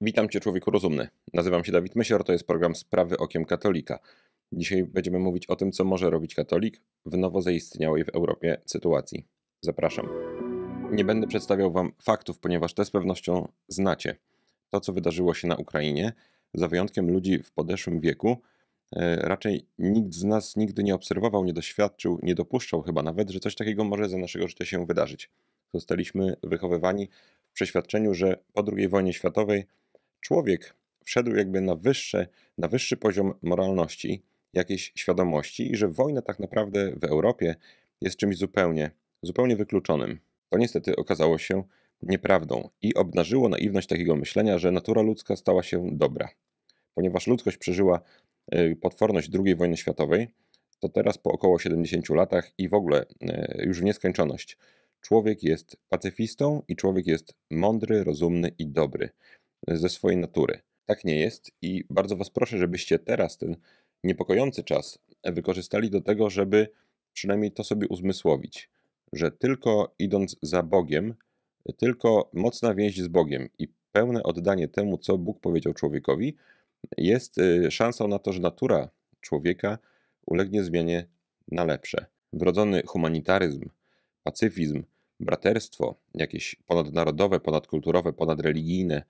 Witam Cię, człowieku rozumny. Nazywam się Dawid Mysior, to jest program Sprawy Okiem Katolika. Dzisiaj będziemy mówić o tym, co może robić katolik w nowo zaistniałej w Europie sytuacji. Zapraszam. Nie będę przedstawiał Wam faktów, ponieważ te z pewnością znacie. To, co wydarzyło się na Ukrainie, za wyjątkiem ludzi w podeszłym wieku, e, raczej nikt z nas nigdy nie obserwował, nie doświadczył, nie dopuszczał chyba nawet, że coś takiego może za naszego życia się wydarzyć. Zostaliśmy wychowywani w przeświadczeniu, że po II wojnie światowej Człowiek wszedł jakby na, wyższe, na wyższy poziom moralności, jakiejś świadomości i że wojna tak naprawdę w Europie jest czymś zupełnie, zupełnie wykluczonym. To niestety okazało się nieprawdą i obnażyło naiwność takiego myślenia, że natura ludzka stała się dobra. Ponieważ ludzkość przeżyła y, potworność II wojny światowej, to teraz po około 70 latach i w ogóle y, już w nieskończoność. Człowiek jest pacyfistą i człowiek jest mądry, rozumny i dobry ze swojej natury. Tak nie jest i bardzo Was proszę, żebyście teraz ten niepokojący czas wykorzystali do tego, żeby przynajmniej to sobie uzmysłowić, że tylko idąc za Bogiem, tylko mocna więź z Bogiem i pełne oddanie temu, co Bóg powiedział człowiekowi, jest y, szansą na to, że natura człowieka ulegnie zmianie na lepsze. Wrodzony humanitaryzm, pacyfizm, braterstwo, jakieś ponadnarodowe, ponadkulturowe, ponadreligijne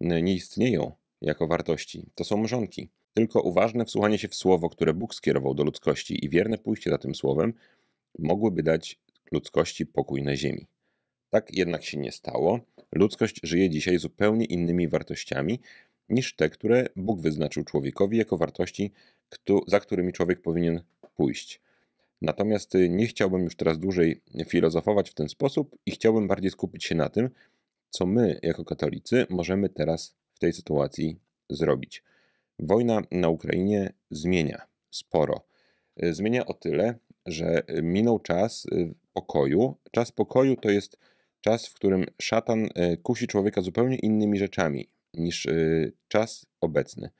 nie istnieją jako wartości. To są mrzonki. Tylko uważne wsłuchanie się w słowo, które Bóg skierował do ludzkości i wierne pójście za tym słowem mogłyby dać ludzkości pokój na ziemi. Tak jednak się nie stało. Ludzkość żyje dzisiaj zupełnie innymi wartościami niż te, które Bóg wyznaczył człowiekowi jako wartości, za którymi człowiek powinien pójść. Natomiast y, nie chciałbym już teraz dłużej filozofować w ten sposób i chciałbym bardziej skupić się na tym, co my, jako katolicy, możemy teraz w tej sytuacji zrobić. Wojna na Ukrainie zmienia sporo. E, zmienia o tyle, że e, minął czas e, pokoju. Czas pokoju to jest czas, w którym szatan kusi człowieka zupełnie innymi rzeczami niż czas obecny.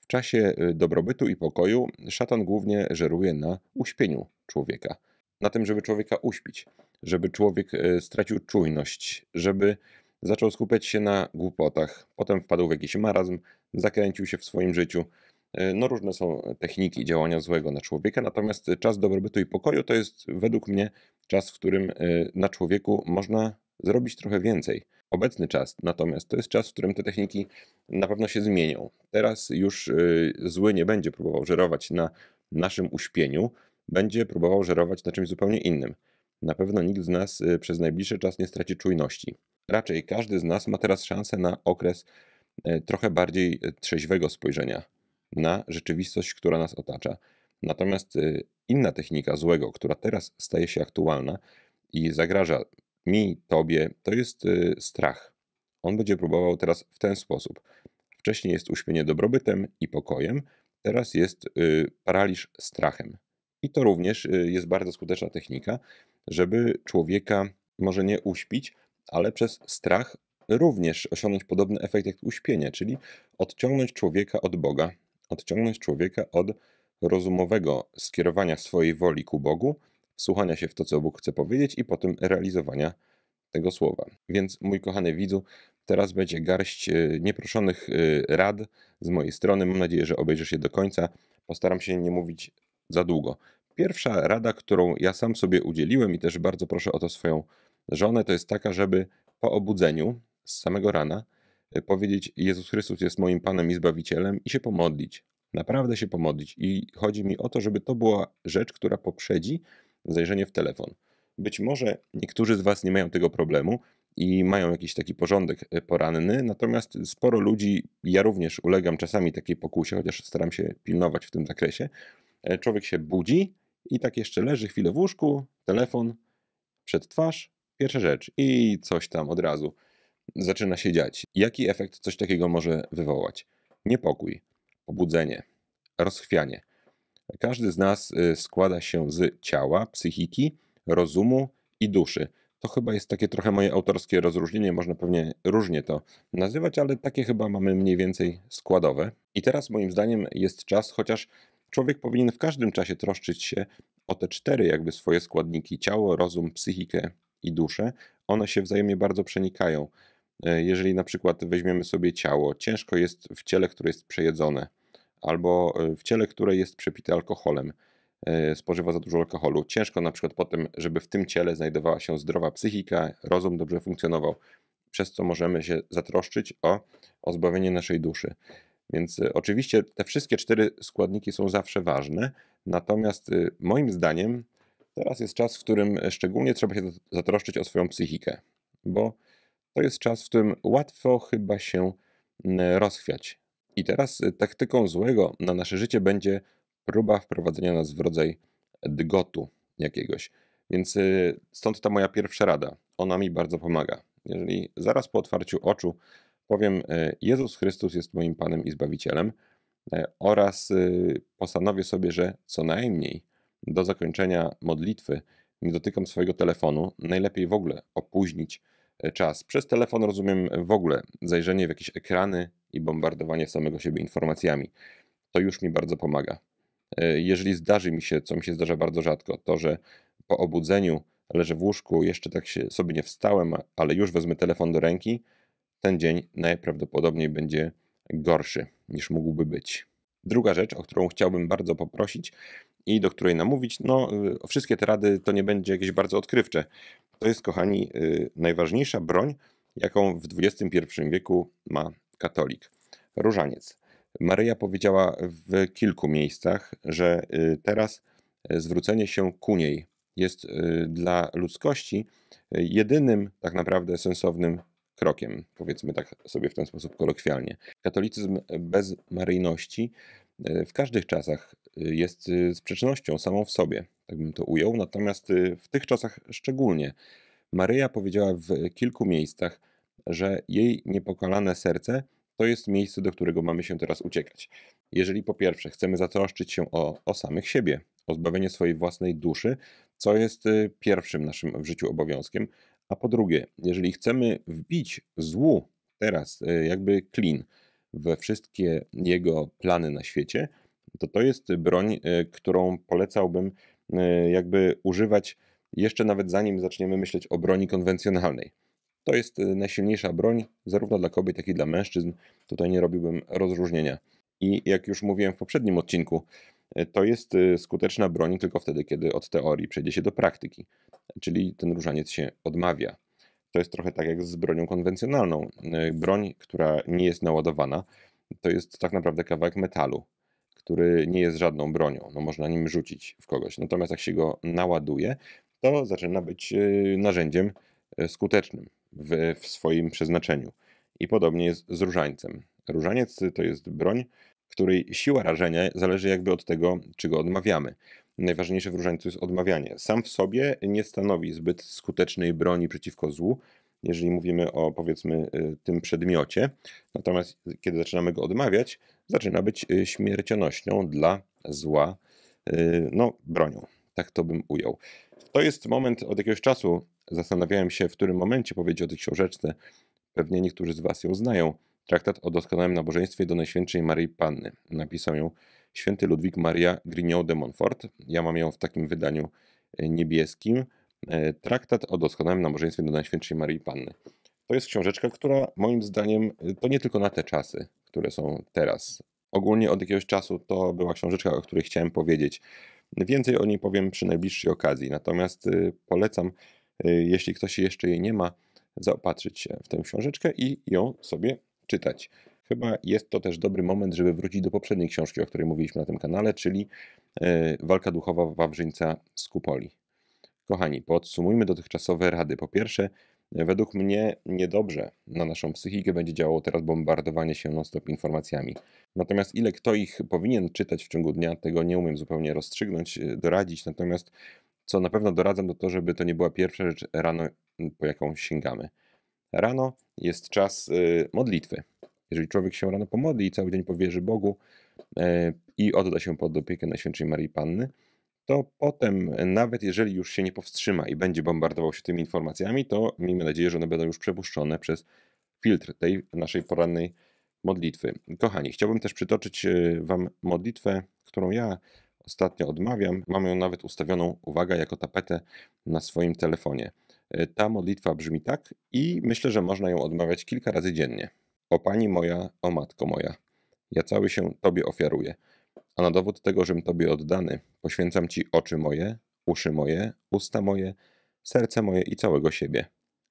W czasie dobrobytu i pokoju szatan głównie żeruje na uśpieniu człowieka, na tym, żeby człowieka uśpić, żeby człowiek stracił czujność, żeby Zaczął skupiać się na głupotach, potem wpadł w jakiś marazm, zakręcił się w swoim życiu. E, no różne są techniki działania złego na człowieka, natomiast czas dobrobytu i pokoju to jest według mnie czas, w którym e, na człowieku można zrobić trochę więcej. Obecny czas natomiast to jest czas, w którym te techniki na pewno się zmienią. Teraz już e, zły nie będzie próbował żerować na naszym uśpieniu, będzie próbował żerować na czymś zupełnie innym na pewno nikt z nas y, przez najbliższy czas nie straci czujności. Raczej każdy z nas ma teraz szansę na okres y, trochę bardziej y, trzeźwego spojrzenia na rzeczywistość, która nas otacza. Natomiast inna technika złego, która teraz staje się aktualna i zagraża mi, tobie, to jest strach. On będzie próbował teraz w ten sposób. Wcześniej jest uśpienie dobrobytem i pokojem, teraz jest paraliż strachem. I to również jest bardzo skuteczna technika, żeby człowieka może nie uśpić, ale przez strach również osiągnąć podobny efekt jak uśpienie, czyli odciągnąć człowieka od Boga, odciągnąć człowieka od rozumowego skierowania swojej woli ku Bogu, słuchania się w to, co Bóg chce powiedzieć i potem realizowania tego słowa. Więc mój kochany widzu, teraz będzie garść e, nieproszonych e, rad z mojej strony. Mam nadzieję, że obejrzysz je do końca. Postaram się nie mówić za długo pierwsza rada, którą ja sam sobie udzieliłem i też bardzo proszę o to swoją żonę, to jest taka, żeby po obudzeniu z samego rana e, powiedzieć: Jezus Chrystus jest moim Panem i Zbawicielem i się pomodlić. Naprawdę się pomodlić. I chodzi mi o to, żeby to była rzecz, która poprzedzi zajrzenie w telefon. Być może niektórzy z Was nie mają tego problemu i mają jakiś taki porządek e, poranny, natomiast sporo ludzi, ja również ulegam czasami takiej pokusie, chociaż staram się pilnować w tym zakresie. E, człowiek się budzi, i tak jeszcze leży chwilę w łóżku, telefon przed twarz, pierwsza rzecz i coś tam od razu zaczyna się dziać. Jaki efekt coś takiego może wywołać? Niepokój, obudzenie, rozchwianie. Każdy z nas y, składa się z ciała, psychiki, rozumu i duszy. To chyba jest takie trochę moje autorskie rozróżnienie, można pewnie różnie to nazywać, ale takie chyba mamy mniej więcej składowe. I teraz moim zdaniem jest czas, chociaż Człowiek powinien w każdym czasie troszczyć się o te cztery jakby swoje składniki: ciało, rozum, psychikę i duszę. One się wzajemnie bardzo przenikają. E, jeżeli na przykład weźmiemy sobie ciało, ciężko jest w ciele, które jest przejedzone, albo e, w ciele, które jest przepite alkoholem, e, spożywa za dużo alkoholu. Ciężko na przykład potem, żeby w tym ciele znajdowała się zdrowa psychika, rozum dobrze funkcjonował, przez co możemy się zatroszczyć o, o zbawienie naszej duszy. Więc y, oczywiście te wszystkie cztery składniki są zawsze ważne, natomiast y, moim zdaniem teraz jest czas, w którym y, szczególnie trzeba się zatroszczyć o swoją psychikę, bo to jest czas, w którym łatwo chyba się mm, rozchwiać. I teraz taktyką złego na nasze życie będzie próba wprowadzenia nas w rodzaj dygotu jakiegoś. Więc stąd ta moja pierwsza rada. Ona mi bardzo pomaga. Jeżeli zaraz po otwarciu oczu powiem: e, Jezus Chrystus jest moim Panem i Zbawicielem, e, oraz e, postanowię sobie, że co najmniej do zakończenia modlitwy nie dotykam swojego telefonu, najlepiej w ogóle opóźnić czas. Przez telefon rozumiem w ogóle zajrzenie w jakieś ekrany i bombardowanie samego siebie informacjami. To już mi bardzo pomaga. Jeżeli zdarzy mi się, co mi się zdarza bardzo rzadko, to że po obudzeniu leżę w łóżku, jeszcze tak się sobie nie wstałem, ale już wezmę telefon do ręki, ten dzień najprawdopodobniej będzie gorszy niż mógłby być. Druga rzecz, o którą chciałbym bardzo poprosić i do której namówić, no y, wszystkie te rady to nie będzie jakieś bardzo odkrywcze. To jest, kochani, y, najważniejsza broń, jaką w XXI wieku ma katolik. Różaniec. Maryja powiedziała w kilku miejscach, że y, teraz zwrócenie się ku niej jest dla ludzkości jedynym tak naprawdę sensownym krokiem, powiedzmy tak sobie w ten sposób kolokwialnie. Katolicyzm bez maryjności e, w każdych czasach e, jest e, sprzecznością samą w sobie, tak bym to ujął, natomiast w tych czasach szczególnie. Maryja powiedziała w kilku miejscach, że jej niepokalane serce to jest miejsce, do którego mamy się teraz uciekać. Jeżeli po pierwsze chcemy zatroszczyć się o, o samych siebie, o zbawienie swojej własnej duszy, co jest pierwszym naszym w życiu obowiązkiem, a po drugie, jeżeli chcemy wbić złu teraz, e, jakby klin we wszystkie jego plany na świecie, to to jest broń, e, którą polecałbym e, jakby używać jeszcze nawet zanim zaczniemy myśleć o broni konwencjonalnej. To jest najsilniejsza broń zarówno dla kobiet, jak i dla mężczyzn. Tutaj nie robiłbym rozróżnienia. I jak już mówiłem w poprzednim odcinku, to jest y, skuteczna broń tylko wtedy, kiedy od teorii przejdzie się do praktyki, czyli ten różaniec się odmawia. To jest trochę tak jak z bronią konwencjonalną. Y, broń, która nie jest naładowana, to jest tak naprawdę kawałek metalu, który nie jest żadną bronią. No, można nim rzucić w kogoś. Natomiast jak się go naładuje, to zaczyna być y, narzędziem skutecznym w, w swoim przeznaczeniu. I podobnie jest z różańcem. Różaniec to jest broń, której siła rażenia zależy jakby od tego, czy go odmawiamy. Najważniejsze w różańcu jest odmawianie. Sam w sobie nie stanowi zbyt skutecznej broni przeciwko złu, jeżeli mówimy o powiedzmy y, tym przedmiocie. Natomiast kiedy zaczynamy go odmawiać, zaczyna być y, śmiercionośną dla zła y, no, bronią. Tak to bym ujął. To jest moment od jakiegoś czasu. Zastanawiałem się, w którym momencie powiedzieć o tej książeczce. Pewnie niektórzy z Was ją znają. Traktat o doskonałym nabożeństwie do Najświętszej Maryi Panny. Napisał ją święty Ludwik Maria Grignot de Montfort. Ja mam ją w takim wydaniu e, niebieskim. E, Traktat o doskonałym nabożeństwie do Najświętszej Maryi Panny. To jest książeczka, która moim zdaniem e, to nie tylko na te czasy, które są teraz. Ogólnie od jakiegoś czasu to była książeczka, o której chciałem powiedzieć. Więcej o niej powiem przy najbliższej okazji. Natomiast polecam, jeśli ktoś jeszcze jej nie ma, zaopatrzyć się w tę książeczkę i ją sobie czytać. Chyba jest to też dobry moment, żeby wrócić do poprzedniej książki, o której mówiliśmy na tym kanale, czyli e, Walka duchowa Wawrzyńca z Kupoli. Kochani, podsumujmy dotychczasowe rady. Po pierwsze, według mnie niedobrze na naszą psychikę będzie działało teraz bombardowanie się non-stop informacjami. Natomiast ile kto ich powinien czytać w ciągu dnia, tego nie umiem zupełnie rozstrzygnąć, e, doradzić. Natomiast co na pewno doradzam, to to, żeby to nie była pierwsza rzecz rano, po jaką sięgamy. Rano jest czas y, modlitwy. Jeżeli człowiek się rano pomodli i cały dzień powierzy Bogu e, i odda się pod opiekę Najświętszej Marii Panny, to potem, nawet jeżeli już się nie powstrzyma i będzie bombardował się tymi informacjami, to miejmy nadzieję, że one będą już przepuszczone przez filtr tej naszej porannej modlitwy. Kochani, chciałbym też przytoczyć e, Wam modlitwę, którą ja ostatnio odmawiam. Mam ją nawet ustawioną, uwaga, jako tapetę na swoim telefonie. Ta modlitwa brzmi tak i myślę, że można ją odmawiać kilka razy dziennie. O Pani moja, o Matko moja, ja cały się Tobie ofiaruję, a na dowód tego, żem Tobie oddany, poświęcam Ci oczy moje, uszy moje, usta moje, serce moje i całego siebie.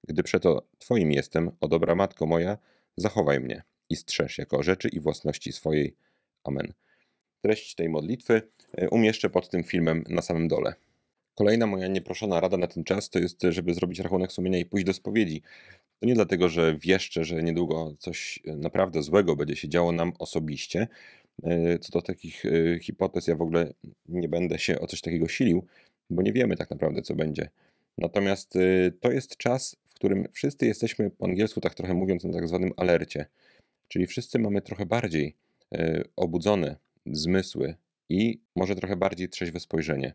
Gdy przeto Twoim jestem, o dobra Matko moja, zachowaj mnie i strzeż jako rzeczy i własności swojej. Amen. Treść tej modlitwy e, umieszczę pod tym filmem na samym dole. Kolejna moja nieproszona rada na ten czas to jest, żeby zrobić rachunek sumienia i pójść do spowiedzi. To nie dlatego, że wieszczę, że niedługo coś e, naprawdę złego będzie się działo nam osobiście. E, co do takich e, hipotez, ja w ogóle nie będę się o coś takiego silił, bo nie wiemy tak naprawdę, co będzie. Natomiast to jest czas, w którym wszyscy jesteśmy, po angielsku tak trochę mówiąc, na tak zwanym alercie. Czyli wszyscy mamy trochę bardziej obudzone zmysły i może trochę bardziej trzeźwe spojrzenie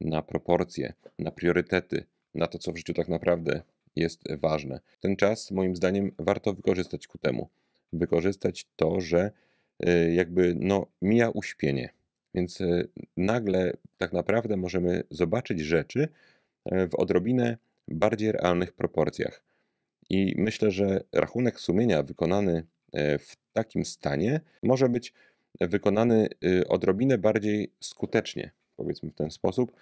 na proporcje, na priorytety, na to, co w życiu tak naprawdę jest ważne. Ten czas, moim zdaniem, warto wykorzystać ku temu. Wykorzystać to, że e, jakby no, mija uśpienie. Więc e, nagle tak naprawdę możemy zobaczyć rzeczy e, w odrobinę bardziej realnych proporcjach. I myślę, że rachunek sumienia wykonany w takim stanie może być wykonany odrobinę bardziej skutecznie, powiedzmy w ten sposób,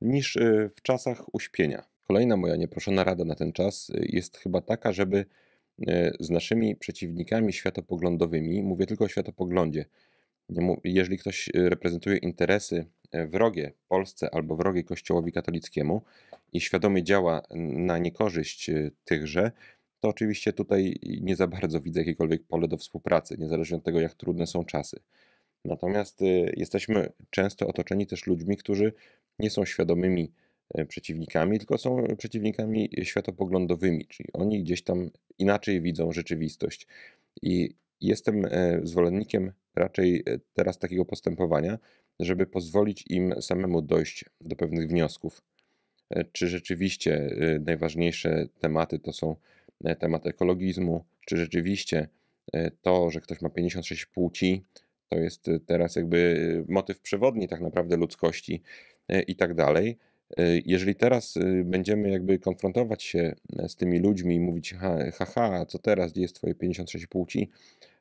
niż y, w czasach uśpienia. Kolejna moja nieproszona rada na ten czas y, jest chyba taka, żeby y, z naszymi przeciwnikami światopoglądowymi, mówię tylko o światopoglądzie, jeżeli ktoś reprezentuje interesy wrogie Polsce albo wrogie Kościołowi katolickiemu i świadomie działa na niekorzyść tychże, to oczywiście tutaj nie za bardzo widzę jakiekolwiek pole do współpracy, niezależnie od tego, jak trudne są czasy. Natomiast y, jesteśmy często otoczeni też ludźmi, którzy nie są świadomymi e, przeciwnikami, tylko są przeciwnikami światopoglądowymi, czyli oni gdzieś tam inaczej widzą rzeczywistość. I jestem e, zwolennikiem raczej e, teraz takiego postępowania, żeby pozwolić im samemu dojść do pewnych wniosków. Czy rzeczywiście najważniejsze tematy to są temat ekologizmu, czy rzeczywiście to, że ktoś ma 56 płci, to jest y, teraz jakby y, motyw przewodni tak naprawdę ludzkości e, i tak dalej. E, jeżeli teraz y, będziemy jakby konfrontować się e, z tymi ludźmi i mówić, haha, co teraz, gdzie jest twoje 56 płci,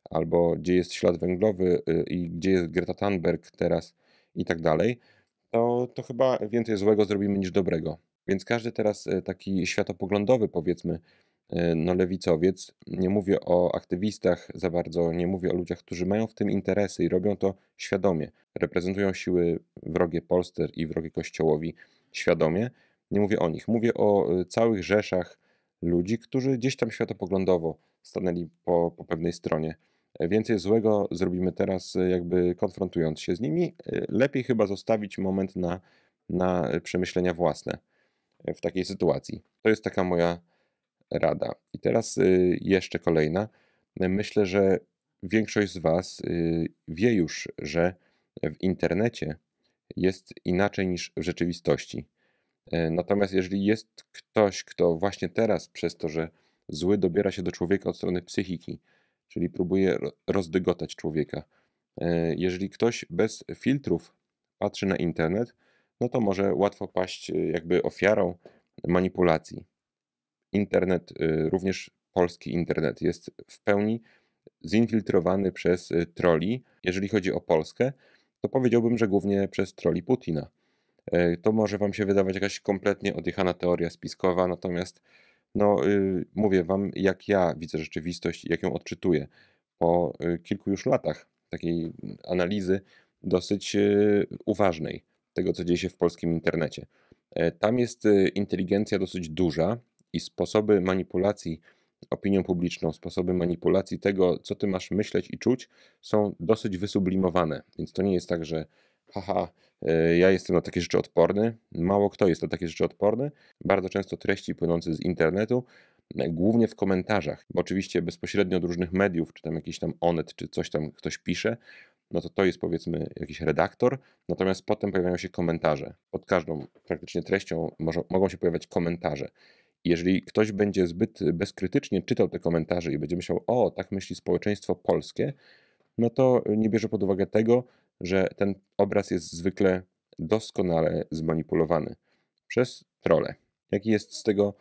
albo gdzie jest ślad węglowy i gdzie jest Greta Thunberg teraz i tak dalej, to, to chyba więcej złego zrobimy niż dobrego. Więc każdy teraz taki światopoglądowy, powiedzmy, Y, no, lewicowiec. Nie mówię o aktywistach za bardzo, nie mówię o ludziach, którzy mają w tym interesy i robią to świadomie. Reprezentują siły wrogie Polster i wrogie Kościołowi świadomie. Nie mówię o nich. Mówię o y, całych rzeszach ludzi, którzy gdzieś tam światopoglądowo stanęli po, po pewnej stronie. Więcej złego zrobimy teraz, y, jakby konfrontując się z nimi. Lepiej chyba zostawić moment na, na przemyślenia własne w takiej sytuacji. To jest taka moja rada. I teraz y, jeszcze kolejna. Myślę, że większość z Was y, wie już, że w internecie jest inaczej niż w rzeczywistości. E, natomiast jeżeli jest ktoś, kto właśnie teraz, przez to, że zły dobiera się do człowieka od strony psychiki, czyli próbuje rozdygotać człowieka, e, jeżeli ktoś bez filtrów patrzy na internet, no to może łatwo paść y, jakby ofiarą manipulacji internet, y, również polski internet jest w pełni zinfiltrowany przez y, troli. Jeżeli chodzi o Polskę, to powiedziałbym, że głównie przez troli Putina. E, to może Wam się wydawać jakaś kompletnie odjechana teoria spiskowa, natomiast no, y, mówię Wam, jak ja widzę rzeczywistość, jak ją odczytuję. Po kilku już latach takiej analizy dosyć uważnej tego, co dzieje się w polskim internecie. E, tam jest inteligencja dosyć duża, i sposoby manipulacji opinią publiczną, sposoby manipulacji tego, co ty masz myśleć i czuć, są dosyć wysublimowane. Więc to nie jest tak, że haha, e, ja jestem na takie rzeczy odporny. Mało kto jest na takie rzeczy odporny. Bardzo często treści płynące z internetu, e, głównie w komentarzach, bo oczywiście bezpośrednio od różnych mediów, czy tam jakiś tam onet, czy coś tam ktoś pisze, no to to jest powiedzmy jakiś redaktor, natomiast potem pojawiają się komentarze. Pod każdą praktycznie treścią może, mogą się pojawiać komentarze. Jeżeli ktoś będzie zbyt bezkrytycznie czytał te komentarze i będzie myślał, o, tak myśli społeczeństwo polskie, no to nie bierze pod uwagę tego, że ten obraz jest zwykle doskonale zmanipulowany przez trole. Jaki jest z tego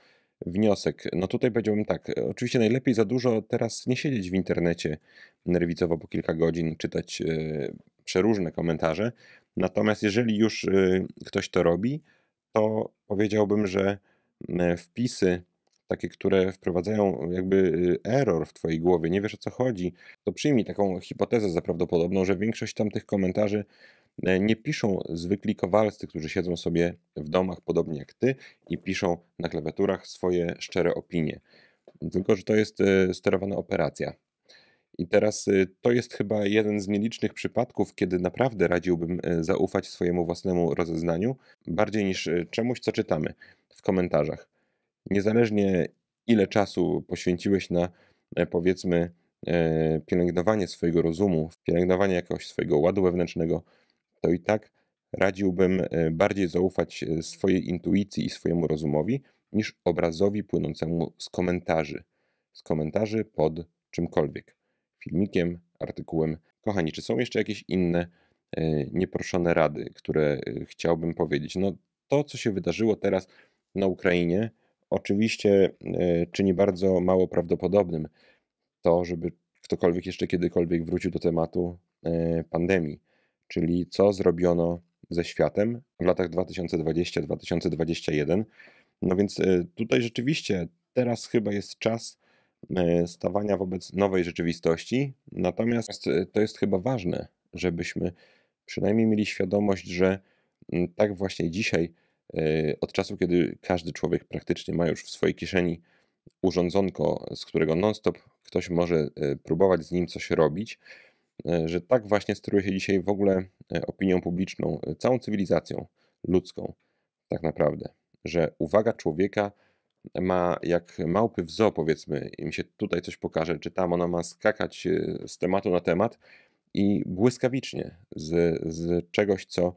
wniosek? No tutaj powiedziałbym tak, oczywiście najlepiej za dużo teraz nie siedzieć w internecie nerwicowo po kilka godzin, czytać e, przeróżne komentarze. Natomiast jeżeli już e, ktoś to robi, to powiedziałbym, że E, wpisy, takie, które wprowadzają jakby y, error w Twojej głowie, nie wiesz o co chodzi, to przyjmij taką hipotezę za prawdopodobną, że większość tamtych komentarzy e, nie piszą zwykli kowalscy, którzy siedzą sobie w domach podobnie jak Ty i piszą na klawiaturach swoje szczere opinie. Tylko, że to jest e, sterowana operacja. I teraz y, to jest chyba jeden z nielicznych przypadków, kiedy naprawdę radziłbym y, zaufać swojemu własnemu rozeznaniu bardziej niż y, czemuś, co czytamy w komentarzach. Niezależnie ile czasu poświęciłeś na e, powiedzmy e, pielęgnowanie swojego rozumu, pielęgnowanie jakiegoś swojego ładu wewnętrznego, to i tak radziłbym e, bardziej zaufać swojej intuicji i swojemu rozumowi niż obrazowi płynącemu z komentarzy, z komentarzy pod czymkolwiek filmikiem, artykułem. Kochani, czy są jeszcze jakieś inne e, nieproszone rady, które e, chciałbym powiedzieć? No, to, co się wydarzyło teraz na Ukrainie, oczywiście e, czyni bardzo mało prawdopodobnym to, żeby ktokolwiek jeszcze kiedykolwiek wrócił do tematu pandemii, czyli co zrobiono ze światem w latach 2020-2021. No więc tutaj rzeczywiście teraz chyba jest czas E, stawania wobec nowej rzeczywistości. Natomiast e, to jest chyba ważne, żebyśmy przynajmniej mieli świadomość, że tak właśnie dzisiaj, e, od czasu, kiedy każdy człowiek praktycznie ma już w swojej kieszeni urządzonko, z którego non-stop ktoś może próbować z nim coś robić, że tak właśnie steruje się dzisiaj w ogóle opinią publiczną, całą cywilizacją ludzką, tak naprawdę, że uwaga człowieka ma jak małpy w zoo, powiedzmy, im się tutaj coś pokaże, czy tam ona ma skakać y, z tematu na temat i błyskawicznie z, z czegoś, co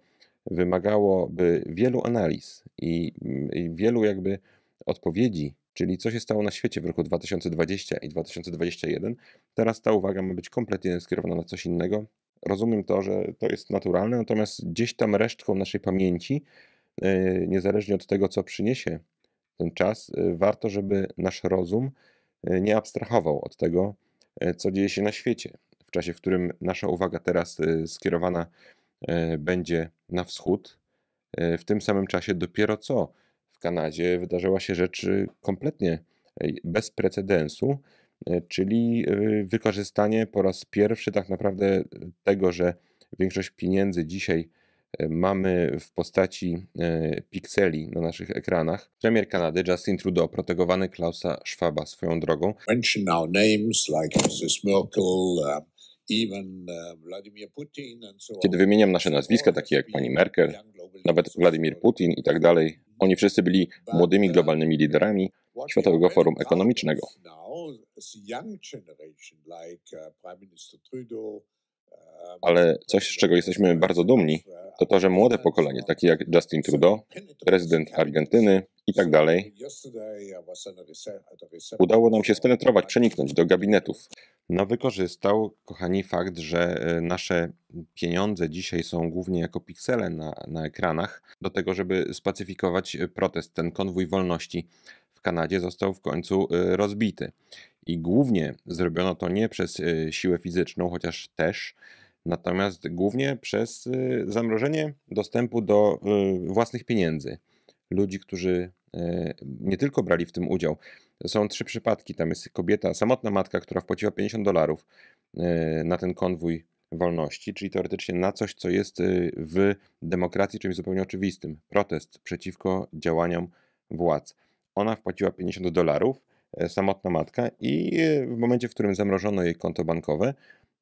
wymagałoby wielu analiz i, mm, i wielu jakby odpowiedzi, czyli co się stało na świecie w roku 2020 i 2021, teraz ta uwaga ma być kompletnie skierowana na coś innego. Rozumiem to, że to jest naturalne, natomiast gdzieś tam resztką naszej pamięci, y, niezależnie od tego, co przyniesie ten czas, y, warto, żeby nasz rozum y, nie abstrahował od tego, y, co dzieje się na świecie, w czasie, w którym nasza uwaga teraz skierowana będzie na wschód. W tym samym czasie dopiero co w Kanadzie wydarzyła się rzecz kompletnie bez precedensu, czyli wykorzystanie po raz pierwszy tak naprawdę tego, że większość pieniędzy dzisiaj mamy w postaci e, pikseli na naszych ekranach. Premier Kanady Justin Trudeau, protegowany Klausa Schwaba swoją drogą. Um, um, Kiedy wymieniam nasze nazwiska, takie jak pani Merkel, nawet Władimir Putin i tak dalej, oni wszyscy byli młodymi globalnymi um, liderami Światowego Forum Ekonomicznego. Ale coś, z czego jesteśmy bardzo dumni, to to, że młode pokolenie, takie jak Justin Trudeau, prezydent Argentyny i tak dalej, udało nam się spenetrować, przeniknąć do gabinetów. No wykorzystał, kochani, fakt, że e, nasze pieniądze dzisiaj są głównie jako piksele na, na ekranach, do tego, żeby spacyfikować protest. Ten konwój wolności w Kanadzie został w końcu e, rozbity i głównie zrobiono to nie przez e, siłę fizyczną, chociaż też, natomiast głównie przez e, zamrożenie dostępu do e, własnych pieniędzy ludzi, którzy nie tylko brali w tym udział. Są trzy przypadki. Tam jest kobieta, samotna matka, która wpłaciła 50 dolarów na ten konwój wolności, czyli teoretycznie na coś, co jest w demokracji czymś zupełnie oczywistym protest przeciwko działaniom władz. Ona wpłaciła 50 dolarów E, samotna matka i e, w momencie, w którym zamrożono jej konto bankowe,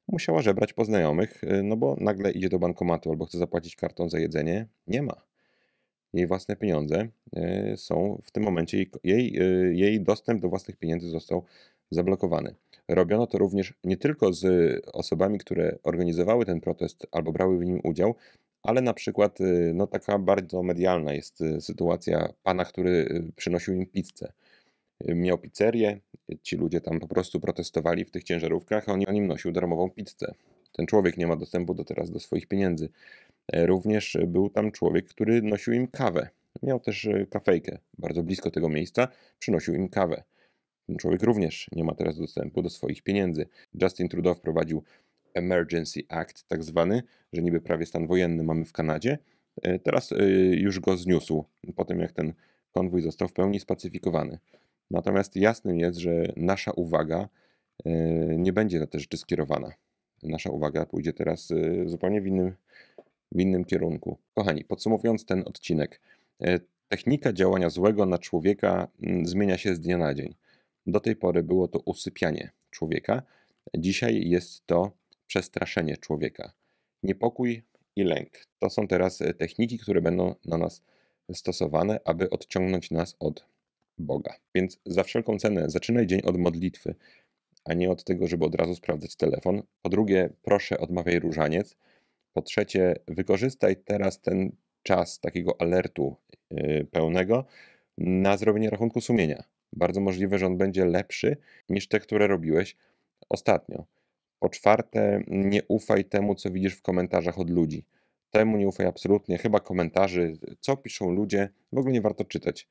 musiała żebrać po znajomych, e, no bo nagle idzie do bankomatu albo chce zapłacić kartą za jedzenie, nie ma. Jej własne pieniądze są w tym momencie, jej, jej dostęp do własnych pieniędzy został zablokowany. Robiono to również nie tylko z osobami, które organizowały ten protest albo brały w nim udział, ale na przykład no, taka bardzo medialna jest sytuacja pana, który przynosił im pizzę miał pizzerię, ci ludzie tam po prostu protestowali w tych ciężarówkach, a on im nosił darmową pizzę. Ten człowiek nie ma dostępu do teraz do swoich pieniędzy. E, również był tam człowiek, który nosił im kawę. Miał też e, kafejkę bardzo blisko tego miejsca, przynosił im kawę. Ten człowiek również nie ma teraz dostępu do swoich pieniędzy. Justin Trudeau wprowadził Emergency Act, tak zwany, że niby prawie stan wojenny mamy w Kanadzie. E, teraz już go zniósł po tym, jak ten konwój został w pełni spacyfikowany. Natomiast jasnym jest, że nasza uwaga e, nie będzie na te rzeczy skierowana. Nasza uwaga pójdzie teraz e, zupełnie w innym, w innym kierunku. Kochani, podsumowując ten odcinek, e, technika działania złego na człowieka mm, zmienia się z dnia na dzień. Do tej pory było to usypianie człowieka, dzisiaj jest to przestraszenie człowieka. Niepokój i lęk to są teraz techniki, które będą na nas stosowane, aby odciągnąć nas od Boga. Więc za wszelką cenę zaczynaj dzień od modlitwy, a nie od tego, żeby od razu sprawdzać telefon. Po drugie, proszę, odmawiaj różaniec. Po trzecie, wykorzystaj teraz ten czas takiego alertu yy, pełnego na zrobienie rachunku sumienia. Bardzo możliwe, że on będzie lepszy niż te, które robiłeś ostatnio. Po czwarte, nie ufaj temu, co widzisz w komentarzach od ludzi. Temu nie ufaj absolutnie, chyba komentarzy, co piszą ludzie, w ogóle nie warto czytać.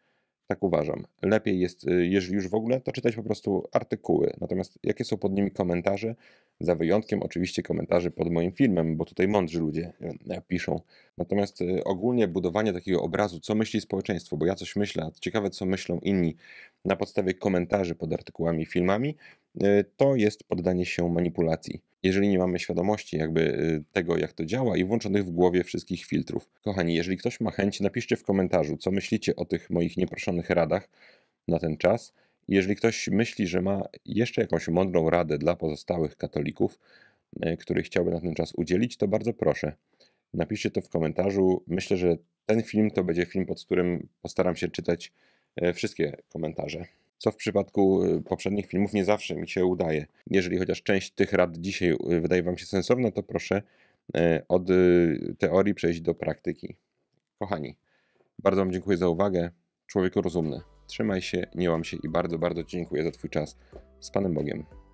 Tak uważam. Lepiej jest, y, jeżeli już w ogóle, to czytać po prostu artykuły. Natomiast jakie są pod nimi komentarze? Za wyjątkiem oczywiście komentarzy pod moim filmem, bo tutaj mądrzy ludzie y, y, piszą. Natomiast ogólnie budowanie takiego obrazu, co myśli społeczeństwo, bo ja coś myślę, a ciekawe co myślą inni na podstawie komentarzy pod artykułami i filmami, to jest poddanie się manipulacji jeżeli nie mamy świadomości jakby y, tego, jak to działa i włączonych w głowie wszystkich filtrów. Kochani, jeżeli ktoś ma chęć, napiszcie w komentarzu, co myślicie o tych moich nieproszonych radach na ten czas. Jeżeli ktoś myśli, że ma jeszcze jakąś mądrą radę dla pozostałych katolików, y, których chciałby na ten czas udzielić, to bardzo proszę. Napiszcie to w komentarzu. Myślę, że ten film to będzie film, pod którym postaram się czytać y, wszystkie komentarze co w przypadku y, poprzednich filmów nie zawsze mi się udaje. Jeżeli chociaż część tych rad dzisiaj y, wydaje Wam się sensowna, to proszę y, od teorii przejść do praktyki. Kochani, bardzo Wam dziękuję za uwagę. Człowieku rozumny, trzymaj się, nie łam się i bardzo, bardzo dziękuję za Twój czas. Z Panem Bogiem.